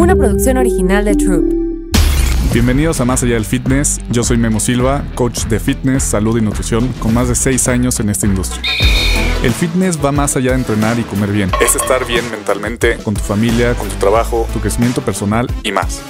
una producción original de Troop. Bienvenidos a Más Allá del Fitness, yo soy Memo Silva, coach de fitness, salud y nutrición, con más de 6 años en esta industria. El fitness va más allá de entrenar y comer bien, es estar bien mentalmente, con tu familia, con tu trabajo, tu crecimiento personal y más.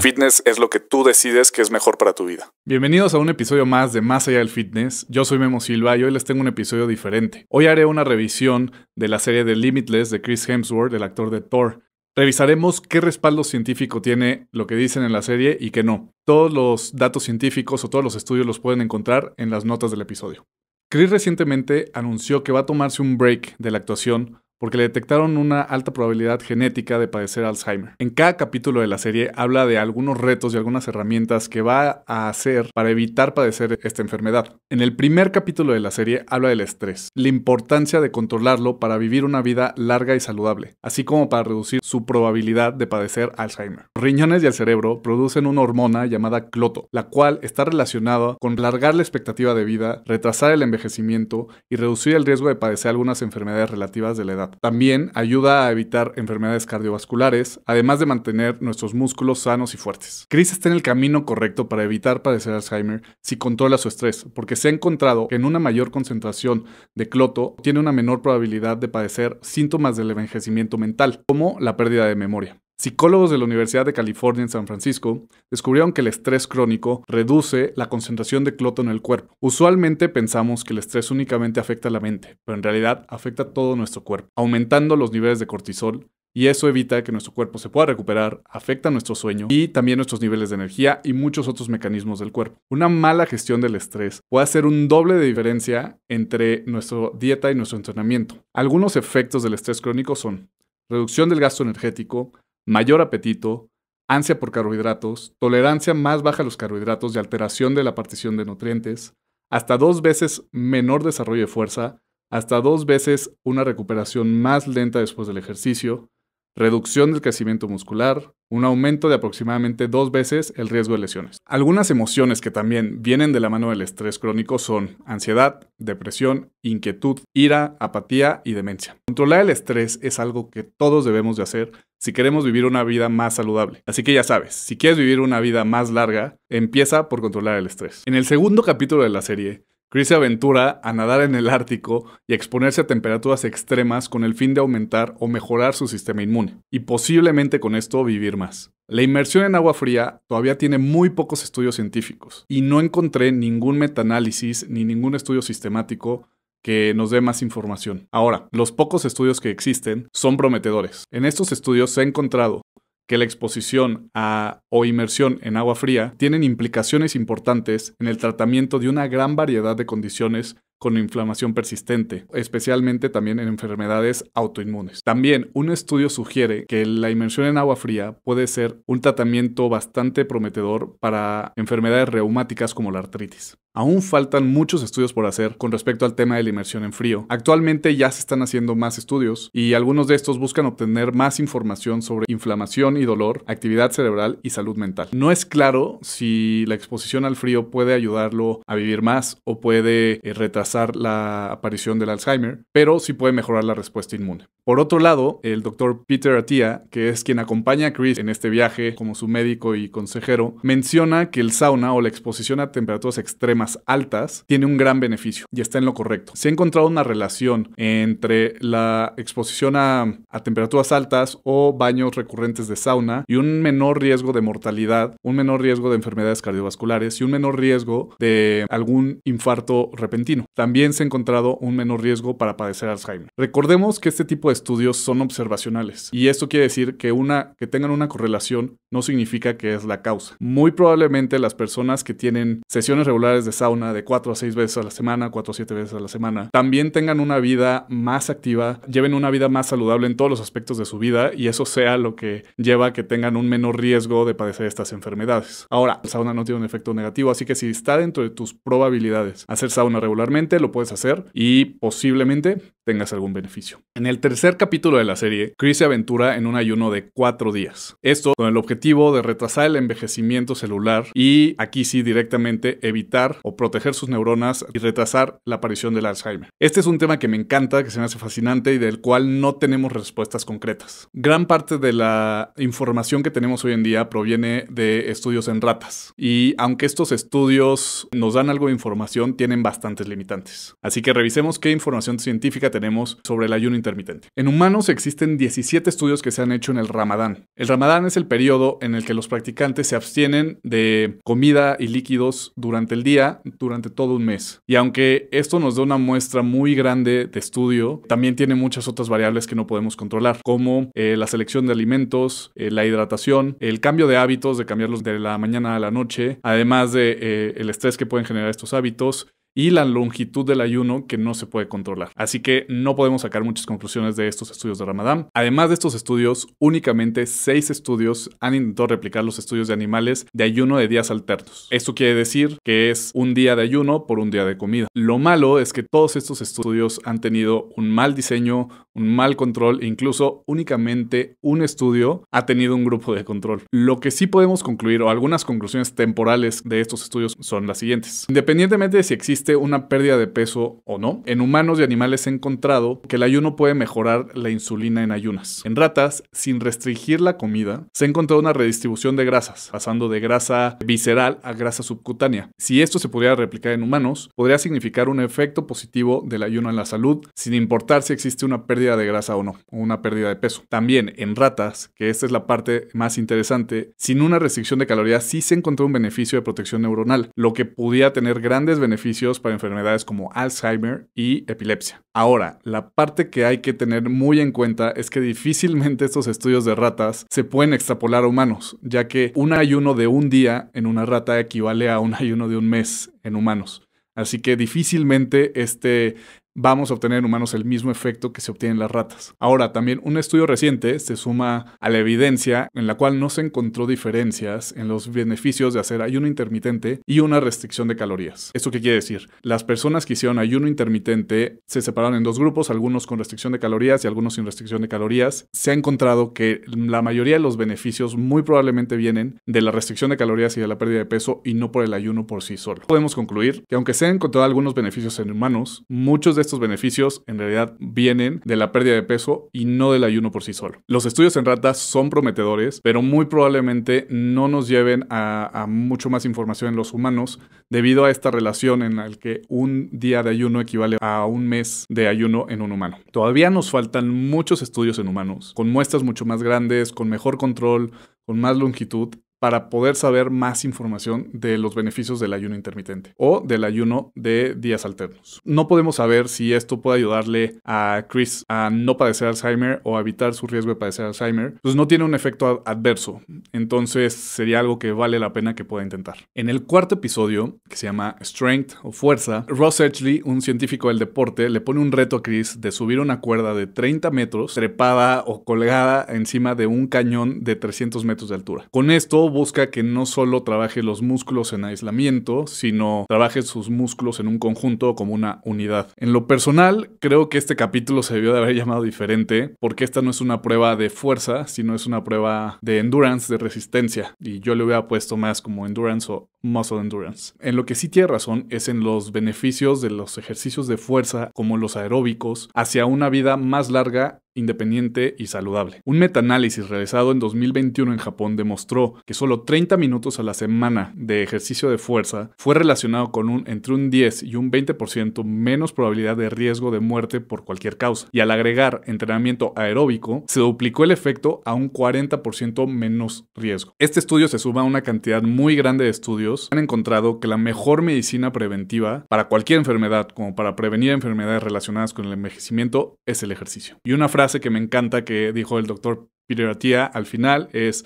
Fitness es lo que tú decides que es mejor para tu vida. Bienvenidos a un episodio más de Más allá del fitness. Yo soy Memo Silva y hoy les tengo un episodio diferente. Hoy haré una revisión de la serie de Limitless de Chris Hemsworth, el actor de Thor. Revisaremos qué respaldo científico tiene lo que dicen en la serie y qué no. Todos los datos científicos o todos los estudios los pueden encontrar en las notas del episodio. Chris recientemente anunció que va a tomarse un break de la actuación porque le detectaron una alta probabilidad genética de padecer Alzheimer. En cada capítulo de la serie habla de algunos retos y algunas herramientas que va a hacer para evitar padecer esta enfermedad. En el primer capítulo de la serie habla del estrés, la importancia de controlarlo para vivir una vida larga y saludable, así como para reducir su probabilidad de padecer Alzheimer. Los riñones y el cerebro producen una hormona llamada cloto, la cual está relacionada con largar la expectativa de vida, retrasar el envejecimiento y reducir el riesgo de padecer algunas enfermedades relativas de la edad también ayuda a evitar enfermedades cardiovasculares, además de mantener nuestros músculos sanos y fuertes. Chris está en el camino correcto para evitar padecer Alzheimer si controla su estrés, porque se ha encontrado que en una mayor concentración de cloto tiene una menor probabilidad de padecer síntomas del envejecimiento mental, como la pérdida de memoria. Psicólogos de la Universidad de California en San Francisco descubrieron que el estrés crónico reduce la concentración de cloto en el cuerpo. Usualmente pensamos que el estrés únicamente afecta a la mente, pero en realidad afecta todo nuestro cuerpo, aumentando los niveles de cortisol y eso evita que nuestro cuerpo se pueda recuperar, afecta nuestro sueño y también nuestros niveles de energía y muchos otros mecanismos del cuerpo. Una mala gestión del estrés puede hacer un doble de diferencia entre nuestra dieta y nuestro entrenamiento. Algunos efectos del estrés crónico son reducción del gasto energético, mayor apetito, ansia por carbohidratos, tolerancia más baja a los carbohidratos y alteración de la partición de nutrientes, hasta dos veces menor desarrollo de fuerza, hasta dos veces una recuperación más lenta después del ejercicio, reducción del crecimiento muscular, un aumento de aproximadamente dos veces el riesgo de lesiones. Algunas emociones que también vienen de la mano del estrés crónico son ansiedad, depresión, inquietud, ira, apatía y demencia. Controlar el estrés es algo que todos debemos de hacer si queremos vivir una vida más saludable. Así que ya sabes, si quieres vivir una vida más larga, empieza por controlar el estrés. En el segundo capítulo de la serie, Chris se aventura a nadar en el Ártico y a exponerse a temperaturas extremas con el fin de aumentar o mejorar su sistema inmune, y posiblemente con esto vivir más. La inmersión en agua fría todavía tiene muy pocos estudios científicos, y no encontré ningún metaanálisis ni ningún estudio sistemático que nos dé más información. Ahora, los pocos estudios que existen son prometedores. En estos estudios se ha encontrado que la exposición a o inmersión en agua fría tienen implicaciones importantes en el tratamiento de una gran variedad de condiciones con inflamación persistente, especialmente también en enfermedades autoinmunes. También un estudio sugiere que la inmersión en agua fría puede ser un tratamiento bastante prometedor para enfermedades reumáticas como la artritis. Aún faltan muchos estudios por hacer con respecto al tema de la inmersión en frío. Actualmente ya se están haciendo más estudios y algunos de estos buscan obtener más información sobre inflamación y dolor, actividad cerebral y salud mental. No es claro si la exposición al frío puede ayudarlo a vivir más o puede eh, retrasar la aparición del Alzheimer, pero sí puede mejorar la respuesta inmune. Por otro lado, el doctor Peter Atia, que es quien acompaña a Chris en este viaje como su médico y consejero, menciona que el sauna o la exposición a temperaturas extremas altas, tiene un gran beneficio y está en lo correcto. Se ha encontrado una relación entre la exposición a, temperaturas altas o baños recurrentes de sauna y un menor riesgo de mortalidad, un menor riesgo de enfermedades cardiovasculares y un menor riesgo de algún infarto repentino. También se ha encontrado un menor riesgo para padecer Alzheimer. Recordemos que este tipo de estudios son observacionales y esto quiere decir que una que tengan una correlación no significa que es la causa. Muy probablemente las personas que tienen sesiones regulares sauna de 4 a 6 veces a la semana, 4 a 7 veces a la semana, también tengan una vida más activa, lleven una vida más saludable en todos los aspectos de su vida y eso sea lo que lleva a que tengan un menor riesgo de padecer estas enfermedades. Ahora, sauna no tiene un efecto negativo, así que si está dentro de tus probabilidades hacer sauna regularmente, lo puedes hacer y posiblemente tengas algún beneficio. En el tercer capítulo de la serie, Chris se aventura en un ayuno de 4 días. Esto con el objetivo de retrasar el envejecimiento celular y aquí sí directamente evitar o proteger sus neuronas y retrasar la aparición del Alzheimer. Este es un tema que me encanta, que se me hace fascinante y del cual no tenemos respuestas concretas. Gran parte de la información que tenemos hoy en día proviene de estudios en ratas y aunque estos estudios nos dan algo de información, tienen bastantes limitantes. Así que revisemos qué información científica tenemos sobre el ayuno intermitente. En humanos existen 17 estudios que se han hecho en el Ramadán. El Ramadán es el periodo en el que los practicantes se abstienen de comida y líquidos durante el día durante todo un mes. Y aunque esto nos da una muestra muy grande de estudio, también tiene muchas otras variables que no podemos controlar, como eh, la selección de alimentos, eh, la hidratación, el cambio de hábitos, de cambiarlos de la mañana a la noche, además de eh, el estrés que pueden generar estos hábitos, y la longitud del ayuno que no se puede controlar. Así que no podemos sacar muchas conclusiones de estos estudios de Ramadán. Además de estos estudios, únicamente seis estudios han intentado replicar los estudios de animales de ayuno de días alternos. Esto quiere decir que es un día de ayuno por un día de comida. Lo malo es que todos estos estudios han tenido un mal diseño, un mal control incluso únicamente un estudio ha tenido un grupo de control. Lo que sí podemos concluir o algunas conclusiones temporales de estos estudios son las siguientes. Independientemente de si existe una pérdida de peso o no, en humanos y animales se ha encontrado que el ayuno puede mejorar la insulina en ayunas. En ratas, sin restringir la comida, se ha encontrado una redistribución de grasas, pasando de grasa visceral a grasa subcutánea. Si esto se pudiera replicar en humanos, podría significar un efecto positivo del ayuno en la salud, sin importar si existe una pérdida de grasa o no, o una pérdida de peso. También en ratas, que esta es la parte más interesante, sin una restricción de calorías sí se encontró un beneficio de protección neuronal, lo que podía tener grandes beneficios para enfermedades como Alzheimer y epilepsia. Ahora, la parte que hay que tener muy en cuenta es que difícilmente estos estudios de ratas se pueden extrapolar a humanos, ya que un ayuno de un día en una rata equivale a un ayuno de un mes en humanos. Así que difícilmente este vamos a obtener en humanos el mismo efecto que se obtiene en las ratas. Ahora, también un estudio reciente se suma a la evidencia en la cual no se encontró diferencias en los beneficios de hacer ayuno intermitente y una restricción de calorías. ¿Esto qué quiere decir? Las personas que hicieron ayuno intermitente se separaron en dos grupos, algunos con restricción de calorías y algunos sin restricción de calorías. Se ha encontrado que la mayoría de los beneficios muy probablemente vienen de la restricción de calorías y de la pérdida de peso y no por el ayuno por sí solo. Podemos concluir que aunque se han encontrado algunos beneficios en humanos, muchos de estos beneficios en realidad vienen de la pérdida de peso y no del ayuno por sí solo. Los estudios en ratas son prometedores, pero muy probablemente no nos lleven a, a mucho más información en los humanos debido a esta relación en la que un día de ayuno equivale a un mes de ayuno en un humano. Todavía nos faltan muchos estudios en humanos, con muestras mucho más grandes, con mejor control, con más longitud para poder saber más información de los beneficios del ayuno intermitente o del ayuno de días alternos. No podemos saber si esto puede ayudarle a Chris a no padecer Alzheimer o evitar su riesgo de padecer Alzheimer, pues no tiene un efecto adverso. Entonces sería algo que vale la pena que pueda intentar. En el cuarto episodio, que se llama Strength o Fuerza, Ross Edgley, un científico del deporte, le pone un reto a Chris de subir una cuerda de 30 metros trepada o colgada encima de un cañón de 300 metros de altura. Con esto busca que no solo trabaje los músculos en aislamiento, sino trabaje sus músculos en un conjunto como una unidad. En lo personal, creo que este capítulo se debió de haber llamado diferente, porque esta no es una prueba de fuerza, sino es una prueba de endurance, de resistencia. Y yo le hubiera puesto más como endurance o muscle endurance. En lo que sí tiene razón es en los beneficios de los ejercicios de fuerza como los aeróbicos hacia una vida más larga independiente y saludable. Un metaanálisis realizado en 2021 en Japón demostró que solo 30 minutos a la semana de ejercicio de fuerza fue relacionado con un entre un 10 y un 20% menos probabilidad de riesgo de muerte por cualquier causa. Y al agregar entrenamiento aeróbico, se duplicó el efecto a un 40% menos riesgo. Este estudio se suma a una cantidad muy grande de estudios han encontrado que la mejor medicina preventiva para cualquier enfermedad, como para prevenir enfermedades relacionadas con el envejecimiento, es el ejercicio. Y una frase que me encanta que dijo el doctor Peter al final es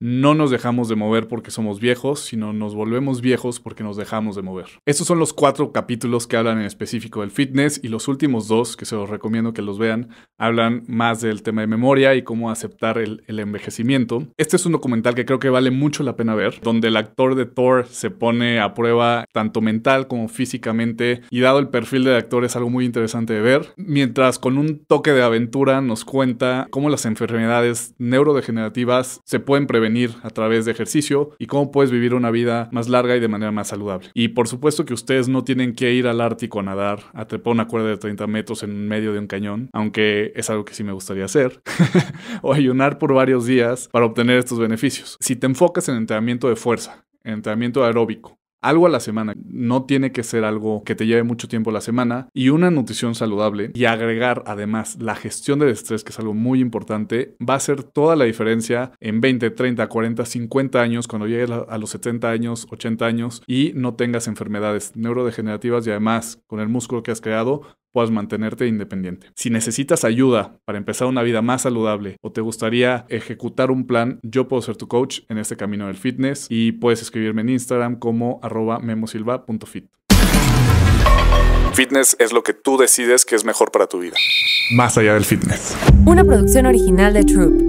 no nos dejamos de mover porque somos viejos, sino nos volvemos viejos porque nos dejamos de mover. Estos son los cuatro capítulos que hablan en específico del fitness y los últimos dos, que se los recomiendo que los vean, hablan más del tema de memoria y cómo aceptar el, envejecimiento. Este es un documental que creo que vale mucho la pena ver, donde el actor de Thor se pone a prueba tanto mental como físicamente y dado el perfil del actor es algo muy interesante de ver, mientras con un toque de aventura nos cuenta cómo las enfermedades neurodegenerativas se pueden prevenir venir a través de ejercicio y cómo puedes vivir una vida más larga y de manera más saludable. Y por supuesto que ustedes no tienen que ir al Ártico a nadar, a trepar una cuerda de 30 metros en medio de un cañón, aunque es algo que sí me gustaría hacer, o ayunar por varios días para obtener estos beneficios. Si te enfocas en entrenamiento de fuerza, entrenamiento aeróbico, algo a la semana. No tiene que ser algo que te lleve mucho tiempo la semana y una nutrición saludable y agregar además la gestión del estrés, que es algo muy importante, va a hacer toda la diferencia en 20, 30, 40, 50 años, cuando llegues a los 70 años, 80 años y no tengas enfermedades neurodegenerativas y además con el músculo que has creado puedas mantenerte independiente. Si necesitas ayuda para empezar una vida más saludable o te gustaría ejecutar un plan, yo puedo ser tu coach en este camino del fitness y puedes escribirme en Instagram como arroba memosilva.fit. Fitness es lo que tú decides que es mejor para tu vida. Más allá del fitness. Una producción original de Troop.